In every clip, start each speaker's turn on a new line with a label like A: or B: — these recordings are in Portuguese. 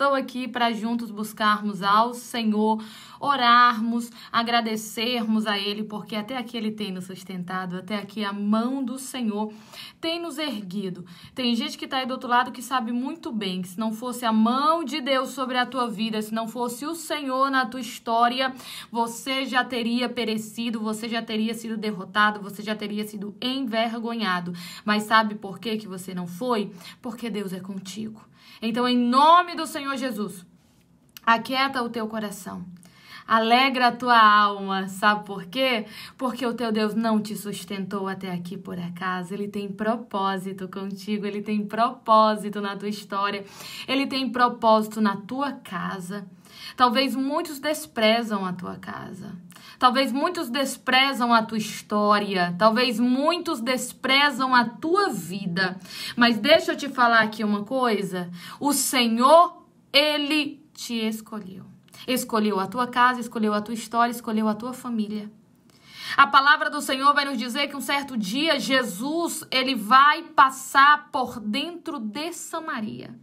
A: Estou aqui para juntos buscarmos ao Senhor, orarmos, agradecermos a Ele, porque até aqui Ele tem nos sustentado, até aqui a mão do Senhor tem nos erguido. Tem gente que está aí do outro lado que sabe muito bem que se não fosse a mão de Deus sobre a tua vida, se não fosse o Senhor na tua história, você já teria perecido, você já teria sido derrotado, você já teria sido envergonhado. Mas sabe por que, que você não foi? Porque Deus é contigo. Então, em nome do Senhor Jesus, aquieta o teu coração. Alegra a tua alma, sabe por quê? Porque o teu Deus não te sustentou até aqui por acaso. Ele tem propósito contigo, ele tem propósito na tua história, ele tem propósito na tua casa. Talvez muitos desprezam a tua casa. Talvez muitos desprezam a tua história, talvez muitos desprezam a tua vida. Mas deixa eu te falar aqui uma coisa: o Senhor, ele te escolheu. Escolheu a tua casa, escolheu a tua história, escolheu a tua família. A palavra do Senhor vai nos dizer que um certo dia Jesus, ele vai passar por dentro de Samaria.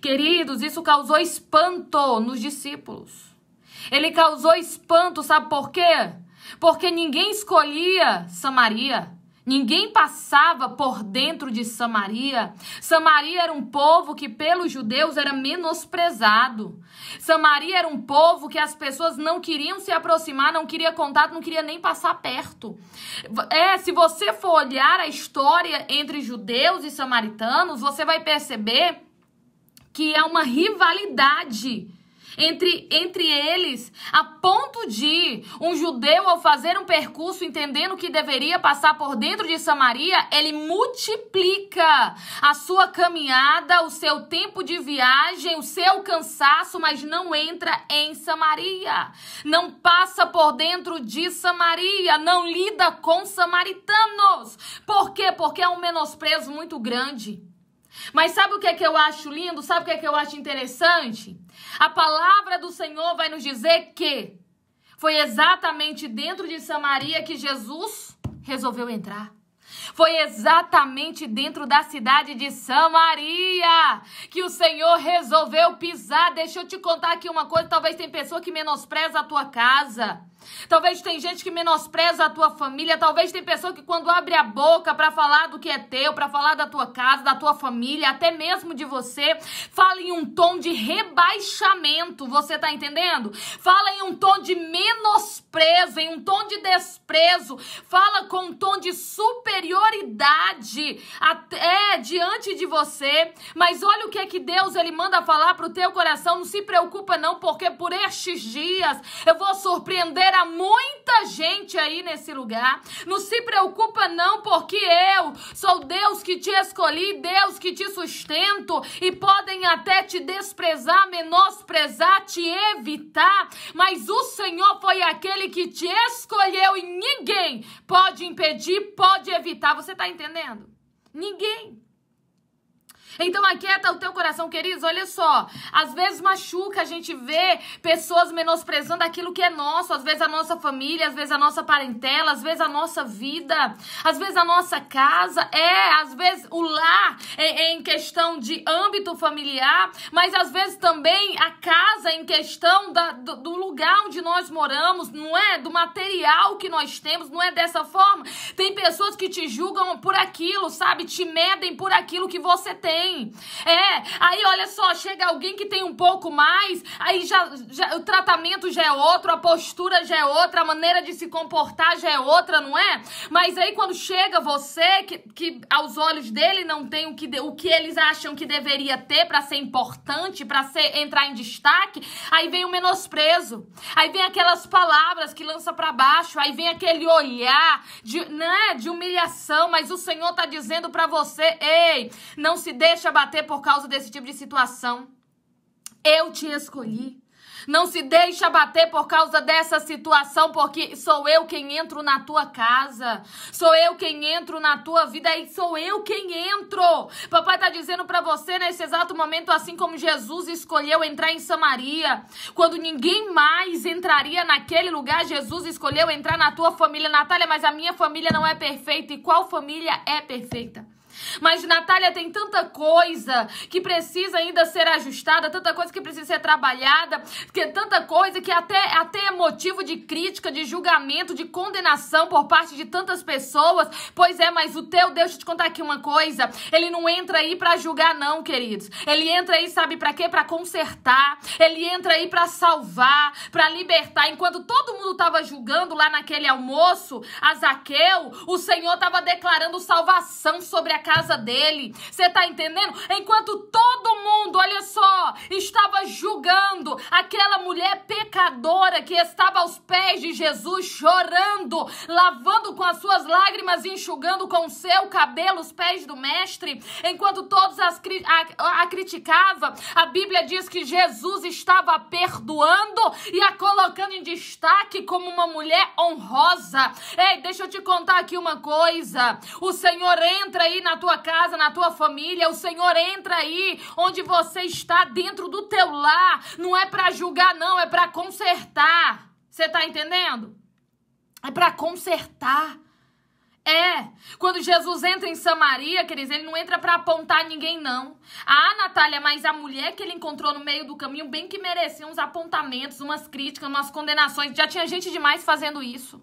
A: Queridos, isso causou espanto nos discípulos. Ele causou espanto, sabe por quê? Porque ninguém escolhia Samaria. Ninguém passava por dentro de Samaria. Samaria era um povo que, pelos judeus, era menosprezado. Samaria era um povo que as pessoas não queriam se aproximar, não queria contato, não queria nem passar perto. É, se você for olhar a história entre judeus e samaritanos, você vai perceber que é uma rivalidade entre, entre eles, a ponto de um judeu, ao fazer um percurso entendendo que deveria passar por dentro de Samaria, ele multiplica a sua caminhada, o seu tempo de viagem, o seu cansaço, mas não entra em Samaria, não passa por dentro de Samaria, não lida com samaritanos. Por quê? Porque é um menosprezo muito grande. Mas sabe o que é que eu acho lindo? Sabe o que é que eu acho interessante? A palavra do Senhor vai nos dizer que foi exatamente dentro de Samaria que Jesus resolveu entrar. Foi exatamente dentro da cidade de Samaria que o Senhor resolveu pisar. Deixa eu te contar aqui uma coisa, talvez tem pessoa que menospreza a tua casa. Talvez tem gente que menospreza a tua família, talvez tem pessoa que quando abre a boca para falar do que é teu, para falar da tua casa, da tua família, até mesmo de você, fala em um tom de rebaixamento, você tá entendendo? Fala em um tom de menosprezo, em um tom de desprezo, fala com um tom de superioridade até diante de você, mas olha o que é que Deus ele manda falar pro teu coração, não se preocupa não, porque por estes dias eu vou surpreender haverá muita gente aí nesse lugar. Não se preocupa não, porque eu sou Deus que te escolhi, Deus que te sustento e podem até te desprezar, menosprezar, te evitar, mas o Senhor foi aquele que te escolheu e ninguém pode impedir, pode evitar. Você está entendendo? Ninguém. Então aquieta o teu coração, queridos. Olha só, às vezes machuca a gente ver pessoas menosprezando aquilo que é nosso, às vezes a nossa família, às vezes a nossa parentela, às vezes a nossa vida, às vezes a nossa casa, é, às vezes o lar é, é em questão de âmbito familiar, mas às vezes também a casa é em questão da, do, do lugar onde nós moramos, não é? Do material que nós temos, não é dessa forma? Tem pessoas que te julgam por aquilo, sabe? Te medem por aquilo que você tem tem. É, aí olha só, chega alguém que tem um pouco mais, aí já, já, o tratamento já é outro, a postura já é outra, a maneira de se comportar já é outra, não é? Mas aí quando chega você, que, que aos olhos dele não tem o que, o que eles acham que deveria ter para ser importante, para entrar em destaque, aí vem o menosprezo, aí vem aquelas palavras que lança para baixo, aí vem aquele olhar de, né, de humilhação, mas o Senhor tá dizendo para você, ei, não se dê deixa bater por causa desse tipo de situação. Eu te escolhi. Não se deixa bater por causa dessa situação, porque sou eu quem entro na tua casa, sou eu quem entro na tua vida e sou eu quem entro. Papai tá dizendo para você nesse exato momento, assim como Jesus escolheu entrar em Samaria, quando ninguém mais entraria naquele lugar, Jesus escolheu entrar na tua família, Natália, mas a minha família não é perfeita. E qual família é perfeita? Mas Natália tem tanta coisa que precisa ainda ser ajustada, tanta coisa que precisa ser trabalhada, que tanta coisa que até, até é motivo de crítica, de julgamento, de condenação por parte de tantas pessoas. Pois é, mas o teu Deus, deixa eu te contar aqui uma coisa, ele não entra aí para julgar não, queridos. Ele entra aí, sabe para quê? Para consertar. Ele entra aí para salvar, para libertar. Enquanto todo mundo tava julgando lá naquele almoço, a Zaqueu, o Senhor tava declarando salvação sobre a casa casa dele. Você tá entendendo? Enquanto todo mundo, olha só, estava julgando aquela mulher pecadora que estava aos pés de Jesus chorando, lavando com as suas lágrimas, enxugando com o seu cabelo os pés do mestre, enquanto todos as, a, a criticava, a Bíblia diz que Jesus estava perdoando e a colocando em destaque como uma mulher honrosa. Ei, deixa eu te contar aqui uma coisa. O Senhor entra aí na tua tua casa, na tua família. O Senhor entra aí onde você está, dentro do teu lar. Não é para julgar, não, é para consertar. Você tá entendendo? É para consertar. É, quando Jesus entra em Samaria, queridos, ele não entra para apontar ninguém, não. Ah, Natália, mas a mulher que ele encontrou no meio do caminho, bem que merecia uns apontamentos, umas críticas, umas condenações. Já tinha gente demais fazendo isso.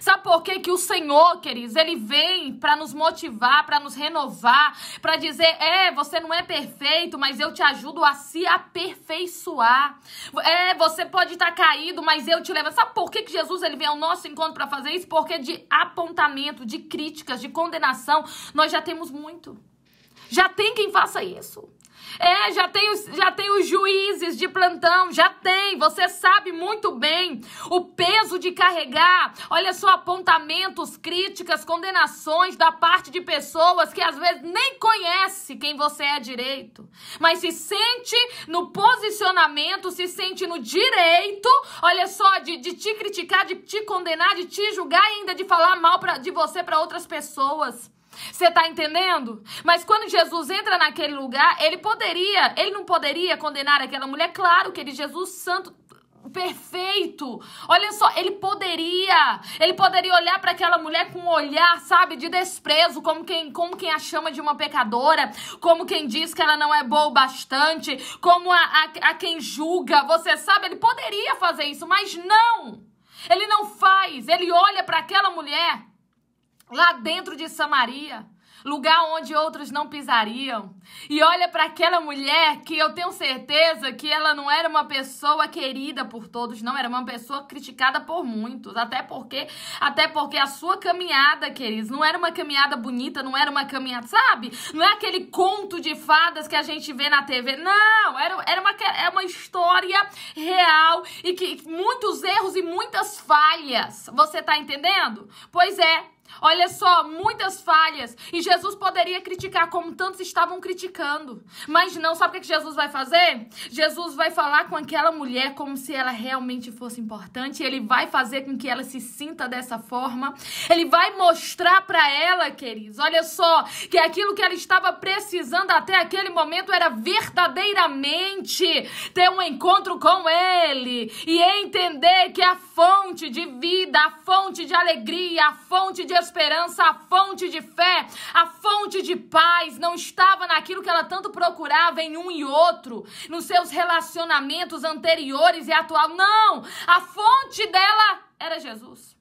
A: Sabe por quê? que o Senhor, queridos, ele vem para nos motivar, para nos renovar, para dizer: é, você não é perfeito, mas eu te ajudo a se aperfeiçoar. É, você pode estar tá caído, mas eu te levo. Sabe por quê que Jesus ele vem ao nosso encontro para fazer isso? Porque de apontamento, de críticas, de condenação, nós já temos muito. Já tem quem faça isso. É, já tem, os, já tem os juízes de plantão, já tem. Você sabe muito bem o peso de carregar. Olha só, apontamentos, críticas, condenações da parte de pessoas que às vezes nem conhece quem você é direito, mas se sente no posicionamento, se sente no direito, olha só, de, de te criticar, de te condenar, de te julgar e ainda de falar mal pra, de você para outras pessoas. Você está entendendo? Mas quando Jesus entra naquele lugar, ele poderia, ele não poderia condenar aquela mulher, claro que ele Jesus santo perfeito. Olha só, ele poderia, ele poderia olhar para aquela mulher com um olhar, sabe, de desprezo, como quem, como quem a chama de uma pecadora, como quem diz que ela não é boa o bastante, como a, a, a quem julga. Você sabe, ele poderia fazer isso, mas não. Ele não faz. Ele olha para aquela mulher lá dentro de Samaria, lugar onde outros não pisariam. E olha para aquela mulher que eu tenho certeza que ela não era uma pessoa querida por todos, não era uma pessoa criticada por muitos, até porque, até porque a sua caminhada, queridos, não era uma caminhada bonita, não era uma caminhada, sabe? Não é aquele conto de fadas que a gente vê na TV. Não, era, era uma é uma história real e que muitos erros e muitas falhas. Você tá entendendo? Pois é, Olha só, muitas falhas. E Jesus poderia criticar como tantos estavam criticando. Mas não, sabe o que Jesus vai fazer? Jesus vai falar com aquela mulher como se ela realmente fosse importante. Ele vai fazer com que ela se sinta dessa forma. Ele vai mostrar para ela, queridos, olha só, que aquilo que ela estava precisando até aquele momento era verdadeiramente ter um encontro com ele e entender que a fonte de vida, a fonte de alegria, a fonte de esperança, a fonte de fé, a fonte de paz, não estava naquilo que ela tanto procurava em um e outro, nos seus relacionamentos anteriores e atual. Não! A fonte dela era Jesus.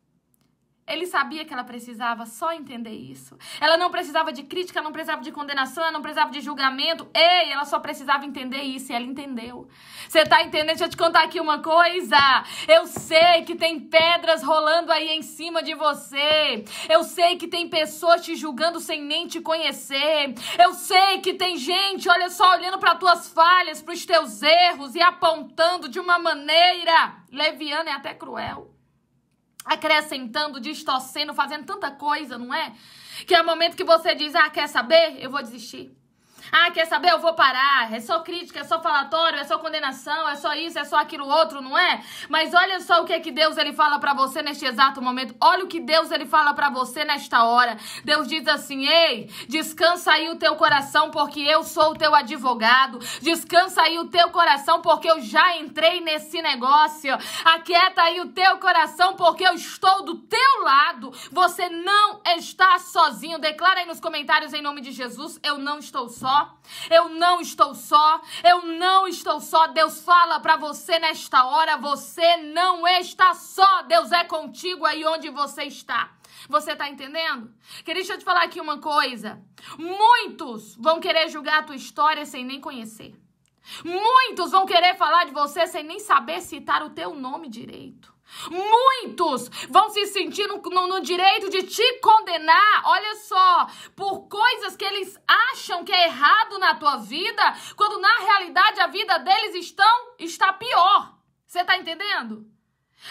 A: Ele sabia que ela precisava só entender isso. Ela não precisava de crítica, não precisava de condenação, não precisava de julgamento. Ei, ela só precisava entender isso e ela entendeu. Você tá entendendo? Deixa eu te contar aqui uma coisa. Eu sei que tem pedras rolando aí em cima de você. Eu sei que tem pessoas te julgando sem nem te conhecer. Eu sei que tem gente, olha só, olhando para tuas falhas, para os teus erros e apontando de uma maneira leviana e até cruel acrescentando, distorcendo, fazendo tanta coisa, não é? Que é o momento que você diz: Ah, quer saber? Eu vou desistir. Ah, quer saber? Eu vou parar. É só crítica, é só falatório, é só condenação, é só isso, é só aquilo outro, não é? Mas olha só o que é que Deus ele fala para você neste exato momento. Olha o que Deus ele fala para você nesta hora. Deus diz assim: "Ei, descansa aí o teu coração, porque eu sou o teu advogado. Descansa aí o teu coração, porque eu já entrei nesse negócio. Aquieta aí o teu coração, porque eu estou do teu lado. Você não está sozinho." Declara aí nos comentários em nome de Jesus: "Eu não estou só." Eu não estou só. Eu não estou só. Deus fala para você nesta hora, você não está só. Deus é contigo aí onde você está. Você está entendendo? Queria deixa eu te falar aqui uma coisa. Muitos vão querer julgar a tua história sem nem conhecer. Muitos vão querer falar de você sem nem saber citar o teu nome direito. Muitos vão se sentir no, no, no, direito de te condenar, olha só, por coisas que eles acham que é errado na tua vida, quando na realidade a vida deles estão, está pior. Você está entendendo?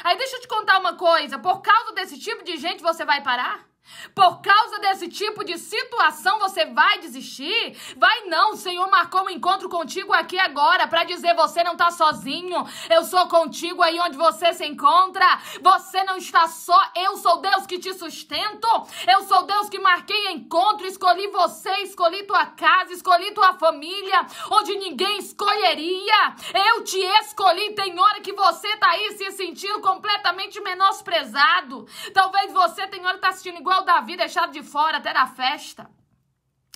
A: Aí deixa eu te contar uma coisa: por causa desse tipo de gente você vai parar? Por causa desse tipo de situação, você vai desistir? Vai não, o Senhor marcou um encontro contigo aqui agora para dizer você não está sozinho. Eu sou contigo aí onde você se encontra. Você não está só. Eu sou Deus que te sustento. Eu sou Deus que marquei encontro, escolhi você, escolhi tua casa, escolhi tua família, onde ninguém escolheria. Eu te escolhi. Tem hora que você tá aí se sentindo completamente menosprezado. Talvez você tenha hora que está assistindo igual igual Davi, deixado de fora até da festa.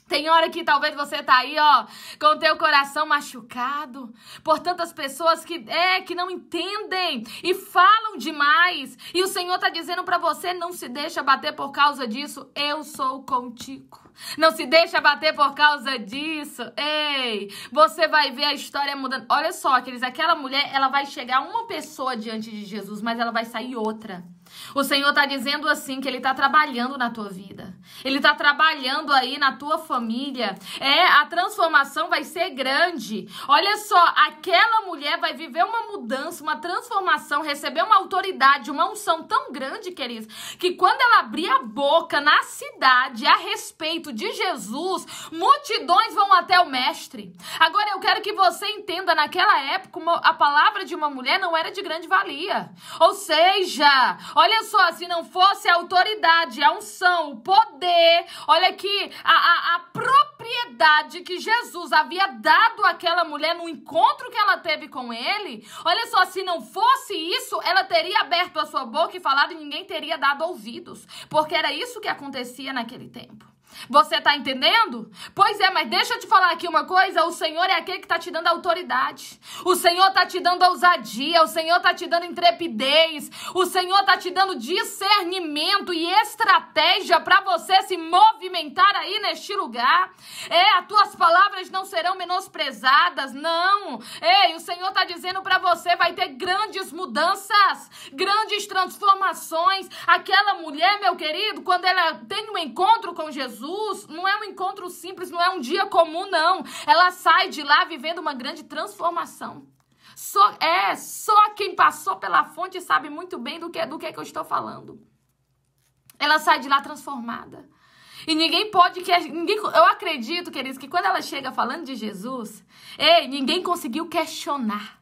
A: Tem hora que talvez você tá aí, ó, com teu coração machucado por tantas pessoas que é que não entendem e falam demais. E o Senhor tá dizendo para você, não se deixa bater por causa disso. Eu sou contigo. Não se deixa bater por causa disso. Ei, você vai ver a história mudando. Olha só, aqueles, aquela mulher, ela vai chegar uma pessoa diante de Jesus, mas ela vai sair outra. O Senhor está dizendo assim que Ele está trabalhando na tua vida. Ele está trabalhando aí na tua família. É, a transformação vai ser grande. Olha só, aquela mulher vai viver uma mudança, uma transformação, receber uma autoridade, uma unção tão grande, queridos, que quando ela abrir a boca na cidade a respeito de Jesus, multidões vão até o mestre. Agora eu quero que você entenda, naquela época, a palavra de uma mulher não era de grande valia. Ou seja, olha Olha só, se não fosse a autoridade, a unção, o poder, olha aqui, a, a, a propriedade que Jesus havia dado àquela mulher no encontro que ela teve com ele, olha só, se não fosse isso, ela teria aberto a sua boca e falado e ninguém teria dado ouvidos, porque era isso que acontecia naquele tempo. Você tá entendendo? Pois é, mas deixa eu te falar aqui uma coisa: o Senhor é aquele que tá te dando autoridade. O Senhor tá te dando ousadia, o Senhor tá te dando intrepidez, o Senhor tá te dando discernimento e estratégia para você se movimentar aí neste lugar. É, as tuas palavras não serão menosprezadas, não. Ei, o Senhor tá dizendo para você vai ter grandes mudanças, grandes transformações. Aquela mulher, meu querido, quando ela tem um encontro com Jesus, Jesus não é um encontro simples, não é um dia comum, não. Ela sai de lá vivendo uma grande transformação. Só, é, só quem passou pela fonte sabe muito bem do que, do que, é que eu estou falando. Ela sai de lá transformada. E ninguém pode que ninguém, eu acredito, queridos, que quando ela chega falando de Jesus, ei, ninguém conseguiu questionar.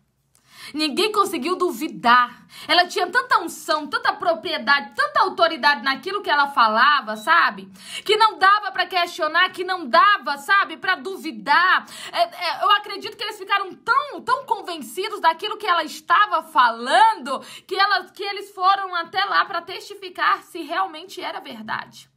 A: Ninguém conseguiu duvidar. Ela tinha tanta unção, tanta propriedade, tanta autoridade naquilo que ela falava, sabe? Que não dava para questionar, que não dava, sabe, para duvidar. É, é, eu acredito que eles ficaram tão, tão convencidos daquilo que ela estava falando, que, ela, que eles foram até lá para testificar se realmente era verdade.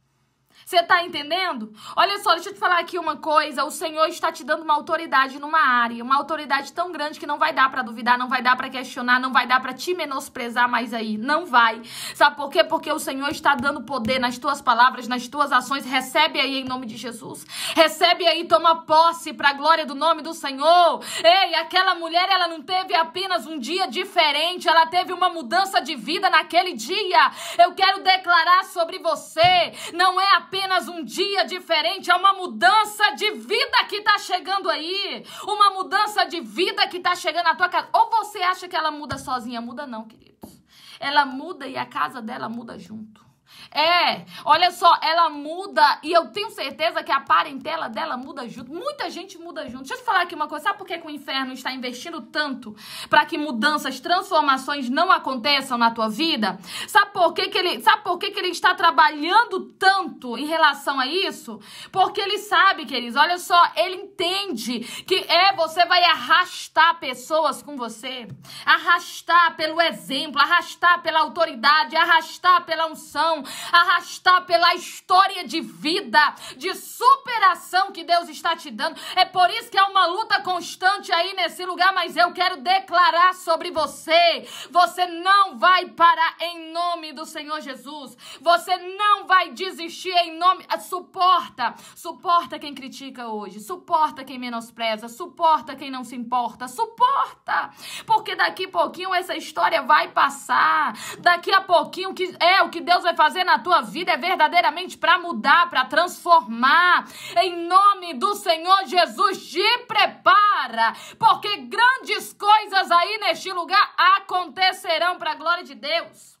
A: Você tá entendendo? Olha só, deixa eu te falar aqui uma coisa. O Senhor está te dando uma autoridade numa área, uma autoridade tão grande que não vai dar para duvidar, não vai dar para questionar, não vai dar para te menosprezar mais aí. Não vai. Sabe por quê? Porque o Senhor está dando poder nas tuas palavras, nas tuas ações. Recebe aí em nome de Jesus. Recebe aí, toma posse para a glória do nome do Senhor. Ei, aquela mulher, ela não teve apenas um dia diferente, ela teve uma mudança de vida naquele dia. Eu quero declarar sobre você, não é apenas apenas um dia diferente, é uma mudança de vida que tá chegando aí. Uma mudança de vida que tá chegando na tua casa. Ou você acha que ela muda sozinha? Muda não, queridos. Ela muda e a casa dela muda junto. É, olha só, ela muda e eu tenho certeza que a parentela dela muda junto. Muita gente muda junto. Deixa eu te falar aqui uma coisa, sabe por que, que o inferno está investindo tanto para que mudanças, transformações não aconteçam na tua vida? Sabe por que, que ele, sabe por que, que ele está trabalhando tanto em relação a isso? Porque ele sabe, queridos, olha só, ele entende que é você vai arrastar pessoas com você, arrastar pelo exemplo, arrastar pela autoridade, arrastar pela unção, arrastar pela história de vida, de superação que Deus está te dando. É por isso que é uma luta constante aí nesse lugar, mas eu quero declarar sobre você: você não vai parar em nome do Senhor Jesus. Você não vai desistir em nome. Ah, suporta, suporta quem critica hoje, suporta quem menospreza, suporta quem não se importa, suporta, porque daqui a pouquinho essa história vai passar. Daqui a pouquinho que é o que Deus vai fazer na na tua vida é verdadeiramente para mudar, para transformar. Em nome do Senhor Jesus, te prepara, porque grandes coisas aí neste lugar acontecerão para a glória de Deus.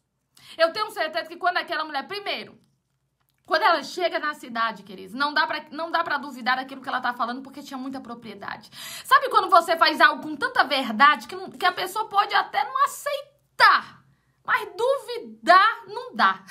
A: Eu tenho certeza que quando aquela mulher, primeiro, quando ela chega na cidade, queridos, não dá pra, não dá para duvidar daquilo que ela tá falando porque tinha muita propriedade. Sabe quando você faz algo com tanta verdade que, não, que a pessoa pode até não aceitar, mas duvidar não dá.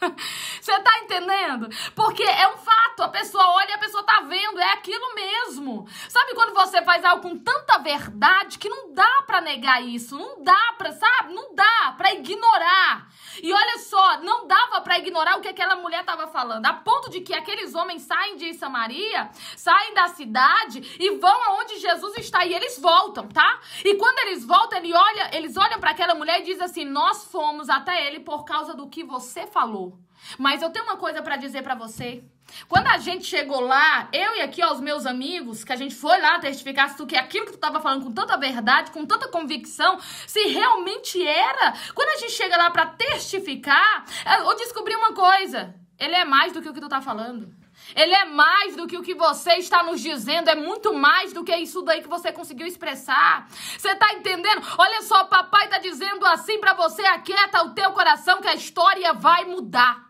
A: Você tá entendendo? Porque é um fato, a pessoa olha e a pessoa tá vendo, é aquilo mesmo. Sabe quando você faz algo com tanta verdade que não dá para negar isso, não dá para, sabe? Não dá para ignorar. E olha só, não dava para ignorar o que aquela mulher tava falando, a ponto de que aqueles homens saem de Samaria, saem da cidade e vão aonde Jesus está e eles voltam, tá? E quando eles voltam, ele olha, eles olham para aquela mulher e diz assim: "Nós fomos até ele por causa do que você falou". Mas eu tenho uma coisa para dizer para você. Quando a gente chegou lá, eu e aqui, ó, os meus amigos, que a gente foi lá testificar se tu que aquilo que tu tava falando com tanta verdade, com tanta convicção, se realmente era. Quando a gente chega lá para testificar, eu descobri uma coisa. Ele é mais do que o que tu tá falando. Ele é mais do que o que você está nos dizendo, é muito mais do que isso daí que você conseguiu expressar. Você está entendendo? Olha só, papai está dizendo assim para você: aquieta o teu coração que a história vai mudar.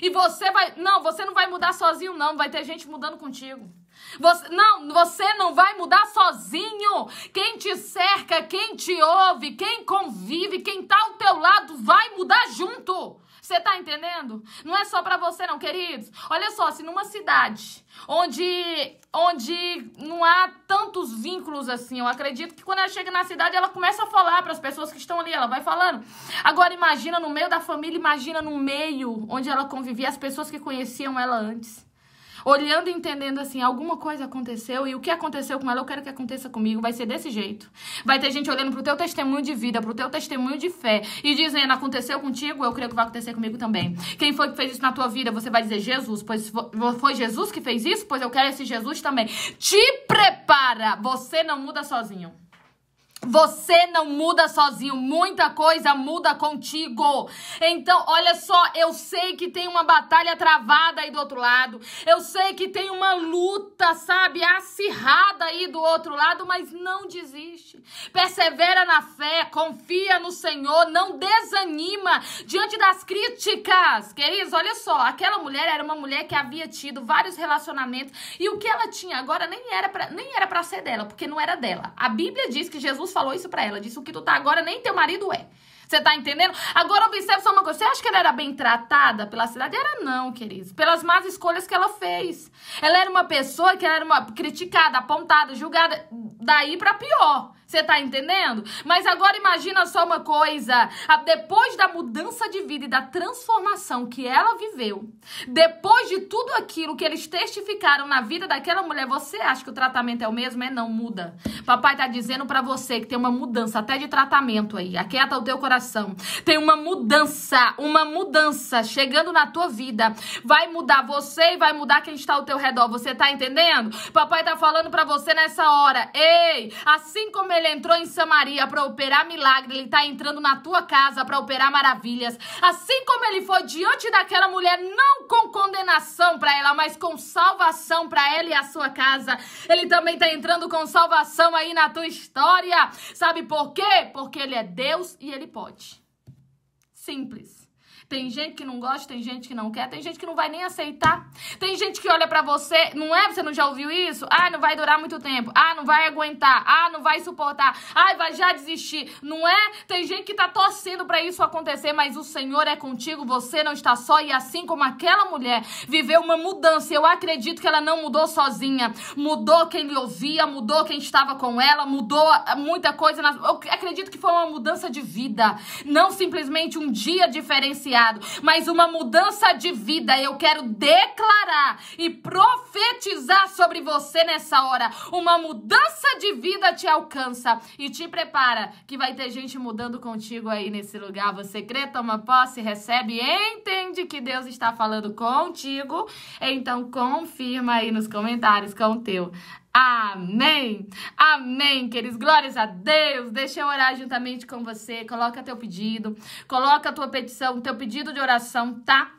A: E você vai. Não, você não vai mudar sozinho, não. Vai ter gente mudando contigo. Você, não, você não vai mudar sozinho. Quem te cerca, quem te ouve, quem convive, quem tá ao teu lado vai mudar junto. Você tá entendendo? Não é só para você não, queridos. Olha só, se numa cidade onde onde não há tantos vínculos assim, eu acredito que quando ela chega na cidade, ela começa a falar para as pessoas que estão ali, ela vai falando. Agora imagina no meio da família, imagina no meio onde ela convivia as pessoas que conheciam ela antes olhando e entendendo assim, alguma coisa aconteceu e o que aconteceu com ela, eu quero que aconteça comigo, vai ser desse jeito. Vai ter gente olhando pro teu testemunho de vida, pro teu testemunho de fé e dizendo, aconteceu contigo, eu creio que vai acontecer comigo também. Quem foi que fez isso na tua vida? Você vai dizer, Jesus, pois foi Jesus que fez isso? Pois eu quero esse Jesus também. Te prepara, você não muda sozinho. Você não muda sozinho, muita coisa muda contigo. Então, olha só, eu sei que tem uma batalha travada aí do outro lado. Eu sei que tem uma luta, sabe, acirrada aí do outro lado, mas não desiste. Persevera na fé, confia no Senhor, não desanima diante das críticas. Queridos, olha só, aquela mulher era uma mulher que havia tido vários relacionamentos e o que ela tinha agora nem era para nem era para ser dela, porque não era dela. A Bíblia diz que Jesus falou isso pra ela. Disse: o que tu tá agora, nem teu marido é. Você tá entendendo? Agora observe só uma coisa. Você acha que ela era bem tratada pela cidade? Era não, querido Pelas más escolhas que ela fez. Ela era uma pessoa que era uma criticada, apontada, julgada. Daí pra pior. Você tá entendendo? Mas agora imagina só uma coisa, depois da mudança de vida e da transformação que ela viveu, depois de tudo aquilo que eles testificaram na vida daquela mulher, você acha que o tratamento é o mesmo? É não, muda. Papai tá dizendo para você que tem uma mudança até de tratamento aí. Aquieta o teu coração. Tem uma mudança, uma mudança chegando na tua vida. Vai mudar você e vai mudar quem está ao teu redor. Você tá entendendo? Papai tá falando para você nessa hora. Ei, assim como ele entrou em Samaria para operar milagre, ele está entrando na tua casa para operar maravilhas. Assim como ele foi diante daquela mulher, não com condenação para ela, mas com salvação para ela e a sua casa. Ele também está entrando com salvação aí na tua história. Sabe por quê? Porque ele é Deus e ele pode. Simples. Tem gente que não gosta, tem gente que não quer, tem gente que não vai nem aceitar. Tem gente que olha para você, não é? Você não já ouviu isso? Ah, não vai durar muito tempo. Ah, não vai aguentar. Ah, não vai suportar. Ah, vai já desistir. Não é? Tem gente que tá torcendo para isso acontecer, mas o Senhor é contigo, você não está só e assim como aquela mulher viveu uma mudança, eu acredito que ela não mudou sozinha. Mudou quem lhe ouvia, mudou quem estava com ela, mudou muita coisa. Eu acredito que foi uma mudança de vida, não simplesmente um dia diferenciado mas uma mudança de vida. Eu quero declarar e profetizar sobre você nessa hora. Uma mudança de vida te alcança e te prepara que vai ter gente mudando contigo aí nesse lugar. Você crê, toma posse, recebe, entende que Deus está falando contigo. Então confirma aí nos comentários com o teu Amém! Amém, queridos. Glórias a Deus. Deixa eu orar juntamente com você. Coloca teu pedido, coloca a tua petição, teu pedido de oração, tá?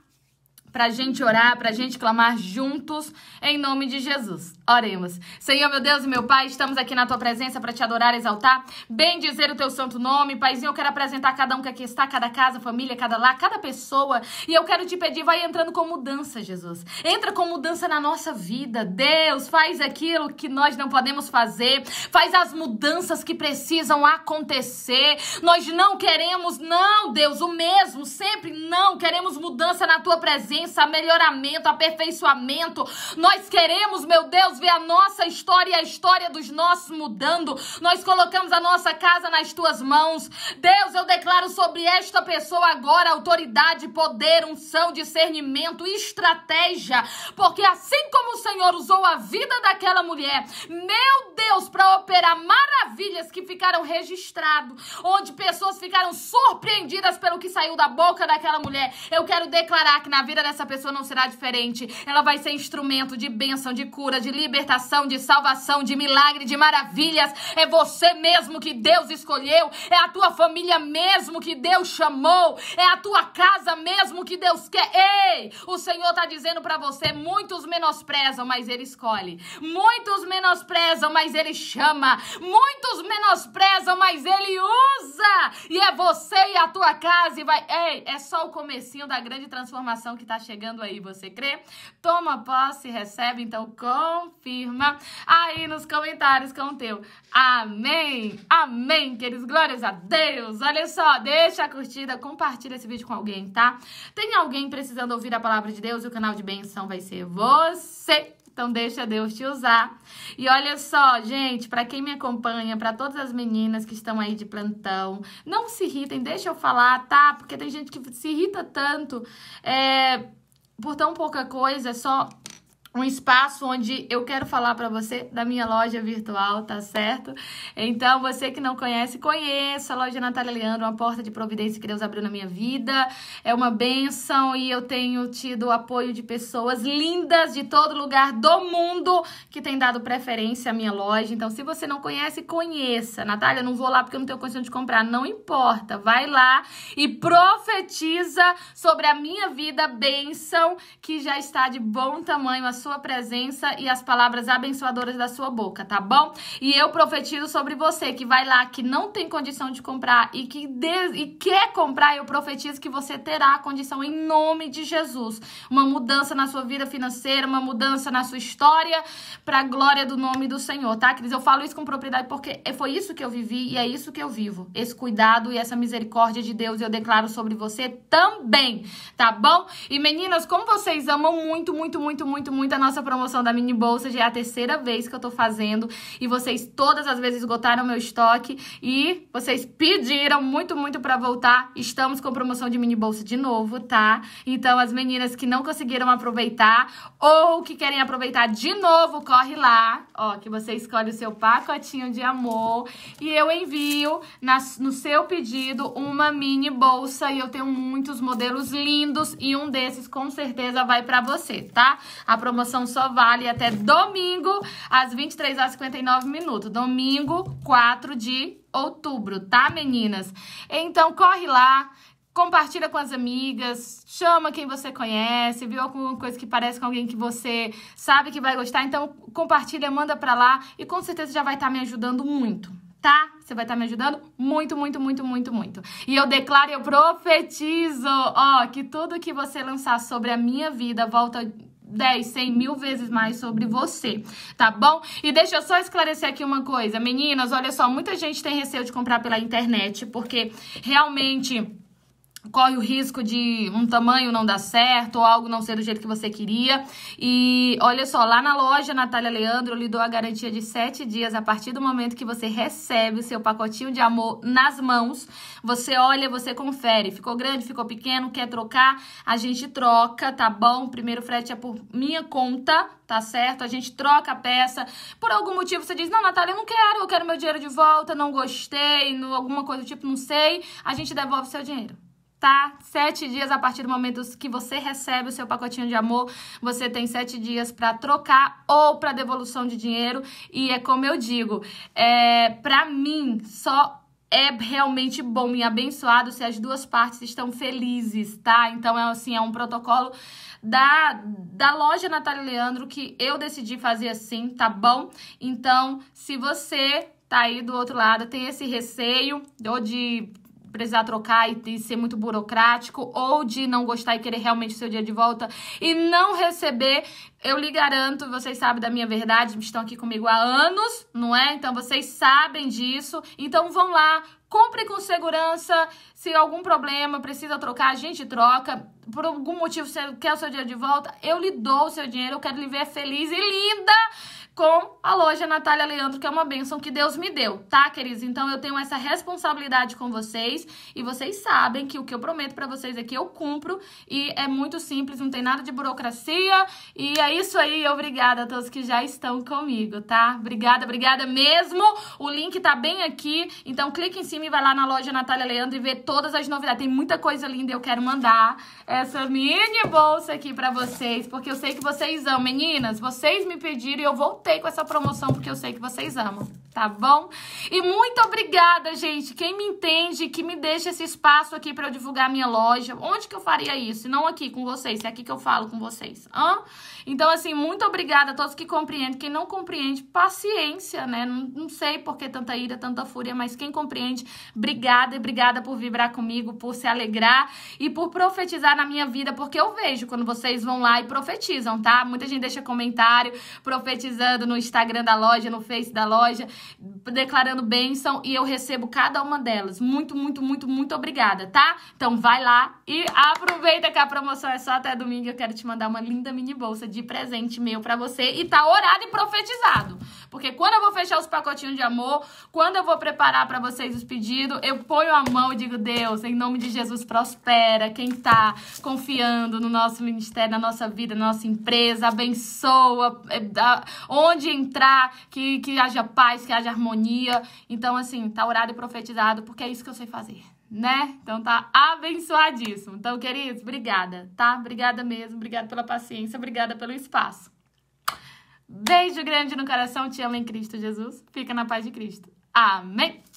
A: para a gente orar, para a gente clamar juntos em nome de Jesus. Oremos. Senhor, meu Deus e meu Pai, estamos aqui na tua presença para te adorar, exaltar, bem dizer o teu santo nome. Paizinho, eu quero apresentar cada um que aqui está, cada casa, família, cada lar, cada pessoa. E eu quero te pedir, vai entrando com mudança, Jesus. Entra com mudança na nossa vida. Deus, faz aquilo que nós não podemos fazer. Faz as mudanças que precisam acontecer. Nós não queremos, não, Deus, o mesmo, sempre não. Queremos mudança na tua presença diferença, melhoramento, aperfeiçoamento. Nós queremos, meu Deus, ver a nossa história e a história dos nossos mudando. Nós colocamos a nossa casa nas tuas mãos. Deus, eu declaro sobre esta pessoa agora autoridade, poder, unção, discernimento, estratégia, porque assim como o Senhor usou a vida daquela mulher, meu Deus, para operar maravilhas que ficaram registradas, onde pessoas ficaram surpreendidas pelo que saiu da boca daquela mulher, eu quero declarar que na vida essa pessoa não será diferente. Ela vai ser instrumento de bênção, de cura, de libertação, de salvação, de milagre, de maravilhas. É você mesmo que Deus escolheu, é a tua família mesmo que Deus chamou, é a tua casa mesmo que Deus quer. Ei, o Senhor está dizendo para você, muitos menosprezam, mas ele escolhe. Muitos menosprezam, mas ele chama. Muitos menosprezam, mas ele usa. E é você e a tua casa e vai, ei, é só o comecinho da grande transformação que está chegando aí, você crê? Toma posse, recebe, então confirma aí nos comentários com o teu amém, amém, queridos, glórias a Deus. Olha só, deixa a curtida, compartilha esse vídeo com alguém, tá? Tem alguém precisando ouvir a palavra de Deus e o canal de bênção vai ser você. Então deixa Deus te usar. E olha só, gente, para quem me acompanha, para todas as meninas que estão aí de plantão, não se irritem, deixa eu falar, tá? Porque tem gente que se irrita tanto é, por tão pouca coisa, é só um espaço onde eu quero falar para você da minha loja virtual, tá certo? Então, você que não conhece, conheça a loja Natália Leandro, uma porta de providência que Deus abriu na minha vida. É uma benção e eu tenho tido o apoio de pessoas lindas de todo lugar do mundo que tem dado preferência à minha loja. Então, se você não conhece, conheça. Natália, não vou lá porque eu não tenho condição de comprar. Não importa, vai lá e profetiza sobre a minha vida, benção que já está de bom tamanho a sua presença e as palavras abençoadoras da sua boca, tá bom? E eu profetizo sobre você que vai lá, que não tem condição de comprar e que de... e quer comprar, eu profetizo que você terá a condição em nome de Jesus. Uma mudança na sua vida financeira, uma mudança na sua história, para a glória do nome do Senhor, tá, Cris? Eu falo isso com propriedade porque é, foi isso que eu vivi e é isso que eu vivo. Esse cuidado e essa misericórdia de Deus eu declaro sobre você também, tá bom? E meninas, como vocês amam muito, muito, muito, muito, muito muito a nossa promoção da mini bolsa, já é a terceira vez que eu tô fazendo e vocês todas as vezes esgotaram meu estoque e vocês pediram muito, muito para voltar. Estamos com promoção de mini bolsa de novo, tá? Então as meninas que não conseguiram aproveitar ou que querem aproveitar de novo, corre lá, ó, que você escolhe o seu pacotinho de amor e eu envio na, no seu pedido uma mini bolsa e eu tenho muitos modelos lindos e um desses com certeza vai para você, tá? A promoção promoção só vale até domingo, às 23 horas 59 minutos. Domingo, 4 de outubro, tá, meninas? Então, corre lá, compartilha com as amigas, chama quem você conhece, viu alguma coisa que parece com alguém que você sabe que vai gostar, então compartilha, manda pra lá e com certeza já vai estar tá me ajudando muito. Tá? Você vai estar tá me ajudando muito, muito, muito, muito, muito. E eu declaro, eu profetizo, ó, que tudo que você lançar sobre a minha vida volta 10, 100 mil vezes mais sobre você, tá bom? E deixa eu só esclarecer aqui uma coisa. Meninas, olha só, muita gente tem receio de comprar pela internet, porque realmente corre o risco de um tamanho não dar certo ou algo não ser do jeito que você queria. E olha só, lá na loja Natália Leandro, eu lhe dou a garantia de 7 dias a partir do momento que você recebe o seu pacotinho de amor nas mãos. Você olha, você confere, ficou grande, ficou pequeno, quer trocar? A gente troca, tá bom? primeiro frete é por minha conta, tá certo? A gente troca a peça. Por algum motivo você diz: "Não, Natália, eu não quero, eu quero meu dinheiro de volta, não gostei", no, alguma coisa do tipo, não sei. A gente devolve seu dinheiro tá? Sete dias a partir do momento que você recebe o seu pacotinho de amor, você tem sete dias para trocar ou para devolução de dinheiro. E é como eu digo, é, para mim só é realmente bom e abençoado se as duas partes estão felizes, tá? Então é assim, é um protocolo da, da loja Natália Leandro que eu decidi fazer assim, tá bom? Então, se você tá aí do outro lado, tem esse receio ou de precisar trocar e, e ser muito burocrático, ou de não gostar e querer realmente o seu dia de volta e não receber, eu lhe garanto, vocês sabem da minha verdade, estão aqui comigo há anos, não é? Então vocês sabem disso. Então vão lá, compre com segurança. Se algum problema precisa trocar, a gente troca. Por algum motivo você quer o seu dia de volta, eu lhe dou o seu dinheiro, eu quero lhe ver feliz e linda com a loja Natália Leandro, que é uma bênção que Deus me deu, tá, queridos? Então eu tenho essa responsabilidade com vocês e vocês sabem que o que eu prometo para vocês aqui é eu cumpro e é muito simples, não tem nada de burocracia. E é isso aí, obrigada a todos que já estão comigo, tá? Obrigada, obrigada mesmo. O link tá bem aqui, então clique em cima e vai lá na loja Natália Leandro e vê todas as novidades. Tem muita coisa linda, eu quero mandar essa mini bolsa aqui para vocês, porque eu sei que vocês amam. Meninas, vocês me pediram e eu voltei com essa promoção porque eu sei que vocês amam, tá bom? E muito obrigada, gente, quem me entende, que me deixa esse espaço aqui para eu divulgar minha loja. Onde que eu faria isso? Se não aqui com vocês, é aqui que eu falo com vocês. Hã? Então, assim, muito obrigada a todos que compreendem. Quem não compreende, paciência, né? Não, não sei por que tanta ira, tanta fúria, mas quem compreende, obrigada e obrigada por vibrar comigo, por se alegrar e por profetizar na minha vida, porque eu vejo quando vocês vão lá e profetizam, tá? Muita gente deixa comentário profetizando no Instagram da loja, no Face da loja, declarando bênção e eu recebo cada uma delas. Muito, muito, muito, muito obrigada, tá? Então vai lá e aproveita que a promoção é só até domingo. Eu quero te mandar uma linda mini bolsa de de presente meu para você e tá orado e profetizado. Porque quando eu vou fechar os pacotinhos de amor, quando eu vou preparar para vocês os pedidos, eu ponho a mão e digo: Deus, em nome de Jesus, prospera quem tá confiando no nosso ministério, na nossa vida, na nossa empresa, abençoa, é, onde entrar, que, que haja paz, que haja harmonia. Então, assim, tá orado e profetizado, porque é isso que eu sei fazer né? Então tá abençoadíssimo. Então, queridos, obrigada, tá? Obrigada mesmo, obrigada pela paciência, obrigada pelo espaço. Beijo grande no coração, te amo em Cristo Jesus. Fica na paz de Cristo. Amém.